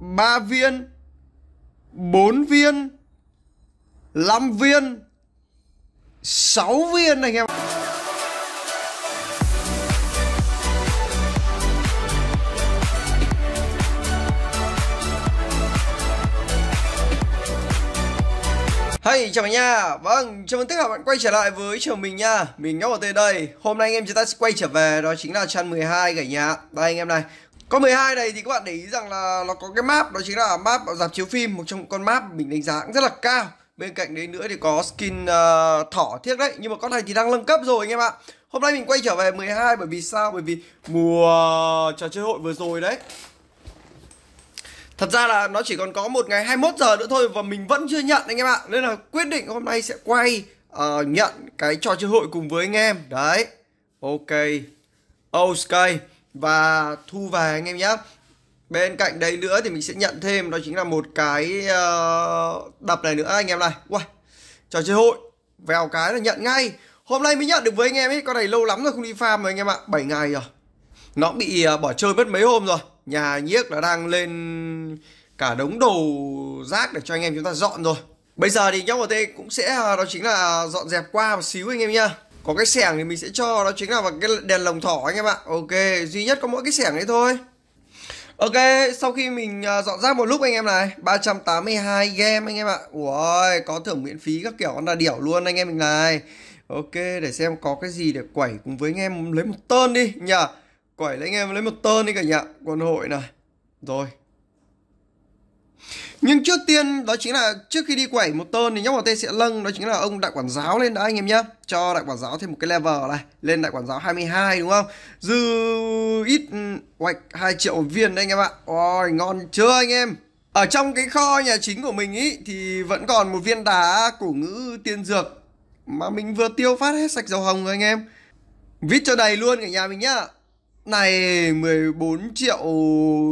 3 viên 4 viên 5 viên 6 viên anh em Hey, chào bạn nha. Vâng, chào mừng tất cả bạn quay trở lại với trường mình nha. Mình Ngọc ở đây đây. Hôm nay anh em chúng ta sẽ quay trở về đó chính là chăn 12 cả nhà. Đây anh em này. Con 12 này thì các bạn để ý rằng là nó có cái map đó chính là map dạp chiếu phim một trong con map mình đánh giá cũng rất là cao bên cạnh đấy nữa thì có skin uh, thỏ thiếc đấy nhưng mà con này thì đang nâng cấp rồi anh em ạ hôm nay mình quay trở về 12 bởi vì sao bởi vì mùa trò chơi hội vừa rồi đấy Thật ra là nó chỉ còn có một ngày 21 giờ nữa thôi và mình vẫn chưa nhận anh em ạ Nên là quyết định hôm nay sẽ quay uh, nhận cái trò chơi hội cùng với anh em Đấy Ok Osky oh, và thu về anh em nhé bên cạnh đấy nữa thì mình sẽ nhận thêm đó chính là một cái ờ, đập này nữa anh em này Uầy, trò chơi hội vào cái là nhận ngay hôm nay mới nhận được với anh em ấy con này lâu lắm rồi không đi farm rồi anh em ạ 7 ngày rồi nó bị ờ, bỏ chơi mất mấy hôm rồi nhà nhiếc là đang lên cả đống đồ rác để cho anh em chúng ta dọn rồi bây giờ thì nhóm mt cũng sẽ ờ, đó chính là dọn dẹp qua một xíu anh em nhá có cái xẻng thì mình sẽ cho đó chính là vào cái đèn lồng thỏ anh em ạ ok duy nhất có mỗi cái xẻng đấy thôi Ok, sau khi mình à, dọn rác một lúc anh em này 382 game anh em ạ Ui, có thưởng miễn phí các kiểu con là điểu luôn anh em mình này Ok, để xem có cái gì để quẩy cùng với anh em lấy một tơn đi nhờ Quẩy lấy anh em lấy một tơn đi cả nhà quân hội này Rồi, nhưng trước tiên đó chính là trước khi đi quẩy một tơn thì nhóc bảo tê sẽ lâng đó chính là ông đại quản giáo lên đã anh em nhá cho đại quản giáo thêm một cái level này lên đại quản giáo 22 đúng không dư ít ừ, hoạch hai triệu viên đấy anh em ạ ôi ngon chưa anh em ở trong cái kho nhà chính của mình ý thì vẫn còn một viên đá cổ ngữ tiên dược mà mình vừa tiêu phát hết sạch dầu hồng rồi anh em vít cho đầy luôn cả nhà mình nhá này 14 triệu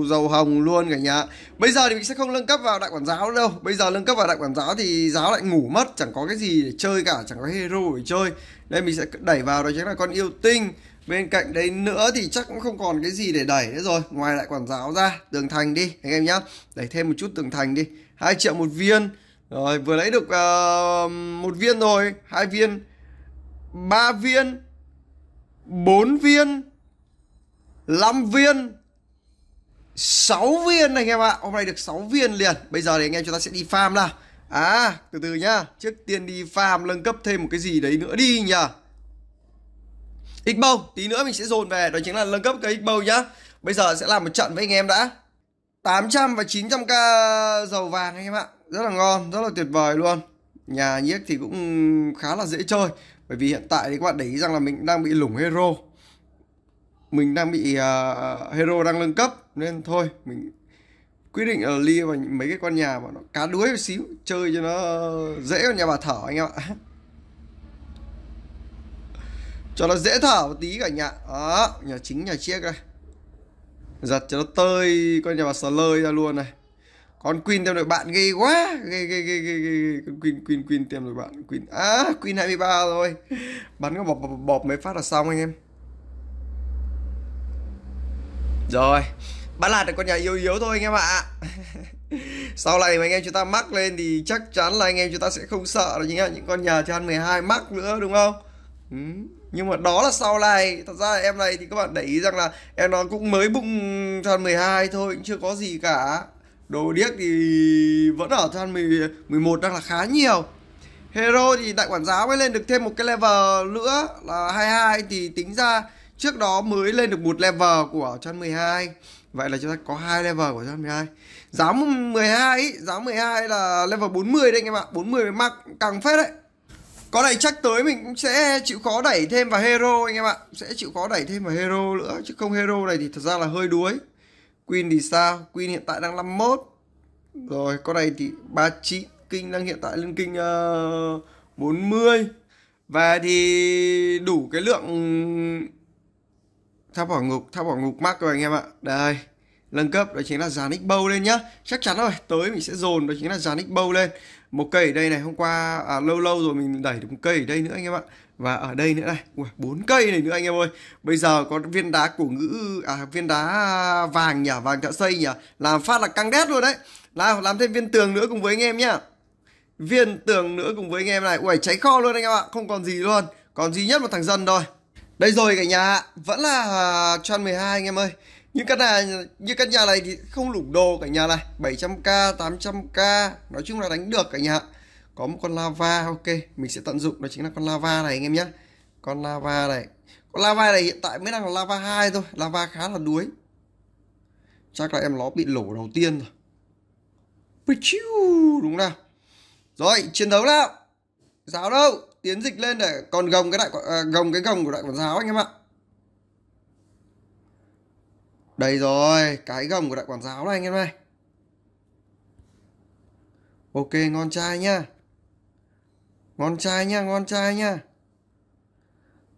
dầu hồng luôn cả nhà Bây giờ thì mình sẽ không nâng cấp vào đại quản giáo đâu Bây giờ nâng cấp vào đại quản giáo thì giáo lại ngủ mất Chẳng có cái gì để chơi cả Chẳng có hero để chơi Nên mình sẽ đẩy vào đó chính là con yêu tinh Bên cạnh đấy nữa thì chắc cũng không còn cái gì để đẩy nữa rồi Ngoài đại quản giáo ra Tường thành đi anh em nhá Đẩy thêm một chút tường thành đi 2 triệu một viên Rồi vừa lấy được uh, một viên rồi hai viên ba viên bốn viên 5 viên 6 viên anh em ạ Hôm nay được 6 viên liền Bây giờ thì anh em chúng ta sẽ đi farm nào À từ từ nhá Trước tiên đi farm nâng cấp thêm một cái gì đấy nữa đi nhờ Xbow Tí nữa mình sẽ dồn về Đó chính là nâng cấp cái Xbow nhá Bây giờ sẽ làm một trận với anh em đã 800 và 900k dầu vàng anh em ạ Rất là ngon, rất là tuyệt vời luôn Nhà nhiếc thì cũng khá là dễ chơi Bởi vì hiện tại thì các bạn để ý rằng là mình đang bị lủng hero mình đang bị uh, hero đang nâng cấp nên thôi mình quyết định là lia vào mấy cái con nhà mà nó cá đuối một xíu chơi cho nó dễ vào nhà bà thở anh em ạ cho nó dễ thở một tí cả nhà đó nhà chính nhà chiếc đây giật cho nó tơi con nhà bà sờ lơi ra luôn này con queen tìm được bạn ghê quá ghê ghê ghê ghê ghê con queen queen queen tìm được bạn queen à queen 23 rồi bắn cái bọp, bọp bọp mấy phát là xong anh em Rồi Bán lạt được con nhà yếu yếu thôi anh em ạ Sau này mà anh em chúng ta mắc lên thì chắc chắn là anh em chúng ta sẽ không sợ được nhá Những con nhà chan 12 mắc nữa đúng không ừ, Nhưng mà đó là sau này Thật ra em này thì các bạn để ý rằng là Em nó cũng mới bụng chan 12 thôi Cũng chưa có gì cả Đồ điếc thì vẫn ở chan 11 đang là khá nhiều Hero thì đại quản giáo mới lên được thêm một cái level nữa là 22 thì tính ra trước đó mới lên được một level của chan 12 vậy là chúng ta có hai level của chan 12 giáo 12 ý, giáo 12 là level 40 đấy anh em ạ 40 với mắc càng phết đấy có này chắc tới mình cũng sẽ chịu khó đẩy thêm vào hero anh em ạ sẽ chịu khó đẩy thêm vào hero nữa chứ không hero này thì thật ra là hơi đuối queen thì sao queen hiện tại đang 51 rồi con này thì 39 kinh đang hiện tại lên kinh uh, 40 và thì đủ cái lượng tháp bỏ ngục tháp bỏ ngục mắc rồi anh em ạ đây nâng cấp đó chính là dàn Bow lên nhá chắc chắn rồi tới mình sẽ dồn đó chính là dàn Bow lên một cây ở đây này hôm qua à, lâu lâu rồi mình đẩy được một cây ở đây nữa anh em ạ và ở đây nữa này Ui, 4 cây này nữa anh em ơi bây giờ có viên đá của ngữ à viên đá vàng nhỉ vàng thợ xây nhỉ làm phát là căng đét luôn đấy nào làm thêm viên tường nữa cùng với anh em nhá viên tường nữa cùng với anh em này Ui cháy kho luôn anh em ạ không còn gì luôn còn duy nhất một thằng dân thôi đây rồi cả nhà Vẫn là Tran 12 anh em ơi Những căn nhà Như căn nhà này thì không lủng đồ cả nhà này 700k 800k Nói chung là đánh được cả nhà Có một con lava ok Mình sẽ tận dụng đó chính là con lava này anh em nhé Con lava này Con lava này hiện tại mới đang là lava 2 thôi Lava khá là đuối Chắc là em nó bị lổ đầu tiên rồi Đúng nào Rồi chiến đấu nào Giáo đâu tiến dịch lên để còn gồng cái đại à, gồng cái gồng của đại quản giáo anh em ạ đây rồi cái gồng của đại quản giáo này anh em ơi, ok ngon trai nhá ngon trai nhá ngon trai nhá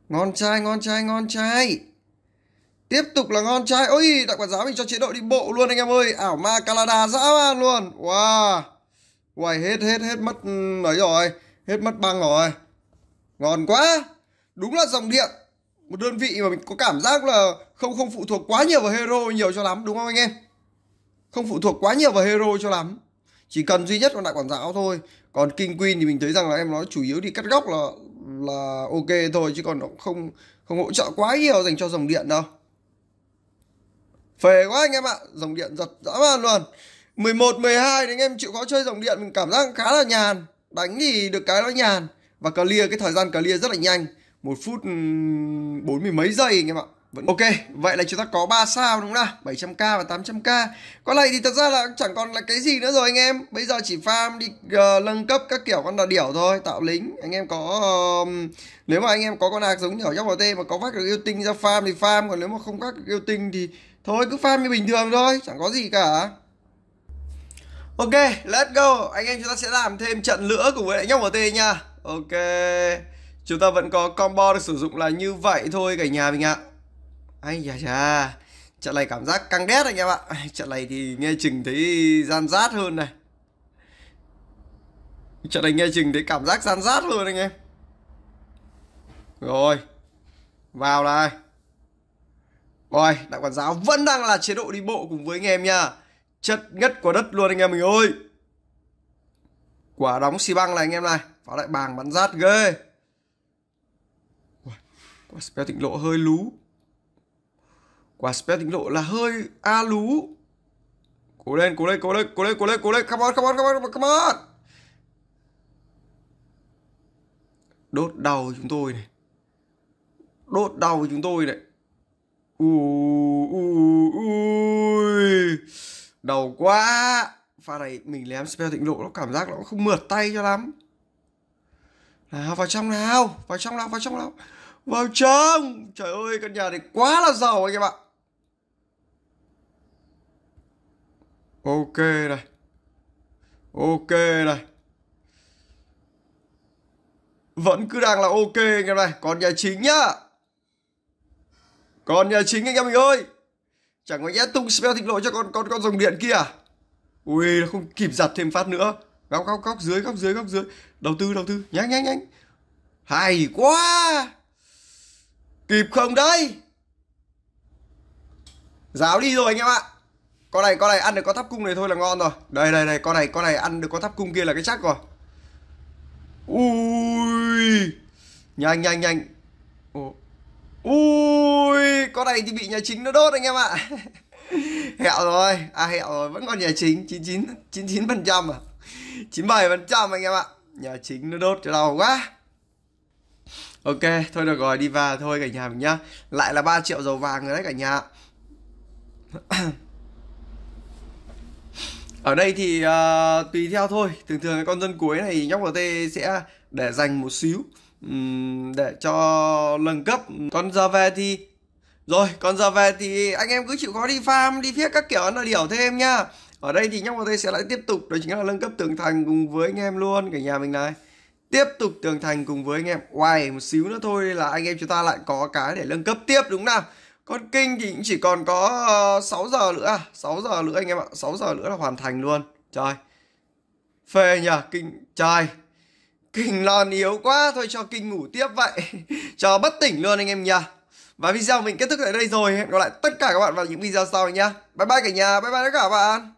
ngon trai ngon trai ngon trai tiếp tục là ngon trai ôi đại quản giáo mình cho chế độ đi bộ luôn anh em ơi ảo ma calada dã man luôn wow Uầy hết hết hết mất ừ, ấy rồi Hết mất băng rồi ngon quá đúng là dòng điện một đơn vị mà mình có cảm giác là không không phụ thuộc quá nhiều vào hero nhiều cho lắm đúng không anh em không phụ thuộc quá nhiều vào hero cho lắm chỉ cần duy nhất là đại quản giáo thôi còn king queen thì mình thấy rằng là em nói chủ yếu đi cắt góc là là ok thôi chứ còn nó không không hỗ trợ quá nhiều dành cho dòng điện đâu phê quá anh em ạ dòng điện giật dã man luôn 11, 12 thì anh em chịu khó chơi dòng điện mình cảm giác khá là nhàn đánh thì được cái nó nhàn và clear cái thời gian clear rất là nhanh một phút ừ, bốn mươi mấy giây anh em ạ vẫn ok vậy là chúng ta có 3 sao đúng không nào 700k và 800k con này thì thật ra là chẳng còn là cái gì nữa rồi anh em bây giờ chỉ farm đi uh, nâng cấp các kiểu con đà điểu thôi tạo lính anh em có uh, nếu mà anh em có con hạc giống nhỏ nhóc tê mà có vác được yêu tinh ra farm thì farm còn nếu mà không vác được yêu tinh thì thôi cứ farm như bình thường thôi chẳng có gì cả ok let's go anh em chúng ta sẽ làm thêm trận lửa của với lại nhóc tê nha Ok Chúng ta vẫn có combo được sử dụng là như vậy thôi cả nhà mình ạ Ây da da Trận này cảm giác căng đét anh em ạ Trận này thì nghe chừng thấy gian rát hơn này Trận này nghe chừng thấy cảm giác gian rát hơn anh em Rồi Vào này Rồi đại quản giáo vẫn đang là chế độ đi bộ cùng với anh em nha Chất ngất của đất luôn anh em mình ơi Quả đóng xi băng này anh em này phá lại bàng bắn rát ghê quả spell tịnh lộ hơi lú quả spell tịnh lộ là hơi a lú cố lên cố lên cố lên cố lên cố lên cố lên come on come on come on come on đốt đầu chúng tôi này đốt đầu chúng tôi này ui ui ui đầu quá pha này mình lém spell tịnh lộ nó cảm giác nó không mượt tay cho lắm nào vào trong nào vào trong nào vào trong nào vào trong trời ơi căn nhà này quá là giàu anh em ạ ok này ok này vẫn cứ đang là ok anh em này còn nhà chính nhá còn nhà chính anh em mình ơi chẳng có nhẽ tung spell thịnh lộ cho con con con dòng điện kia à? ui không kịp giặt thêm phát nữa góc góc góc dưới góc dưới góc dưới đầu tư đầu tư nhanh nhanh nhanh hay quá kịp không đây giáo đi rồi anh em ạ con này con này ăn được có thắp cung này thôi là ngon rồi đây đây đây con này con này ăn được có thắp cung kia là cái chắc rồi ui nhanh nhanh nhanh ui con này thì bị nhà chính nó đốt anh em ạ hẹo rồi à hẹo rồi vẫn còn nhà chính chín chín chín chín phần trăm à 97% anh em ạ Nhà chính nó đốt cho đau quá Ok, thôi được rồi, đi vào thôi cả nhà mình nhá Lại là 3 triệu dầu vàng rồi đấy cả nhà Ở đây thì uh, tùy theo thôi Thường thường cái con dân cuối này nhóc LT sẽ để dành một xíu um, Để cho lần cấp Con ra về thì Rồi, con ra về thì anh em cứ chịu khó đi farm, đi viết các kiểu nó điều thêm nhá ở đây thì nhóc vào đây sẽ lại tiếp tục đó chính là nâng cấp tường thành cùng với anh em luôn cả nhà mình này tiếp tục tường thành cùng với anh em Uầy, một xíu nữa thôi là anh em chúng ta lại có cái để nâng cấp tiếp đúng nào con kinh thì cũng chỉ còn có ờ, uh, 6 giờ nữa à 6 giờ nữa anh em ạ 6 giờ nữa là hoàn thành luôn trời phê nhờ kinh trời kinh lon yếu quá thôi cho kinh ngủ tiếp vậy cho bất tỉnh luôn anh em nhỉ và video mình kết thúc tại đây rồi hẹn gặp lại tất cả các bạn vào những video sau nhá bye bye cả nhà bye bye tất cả các bạn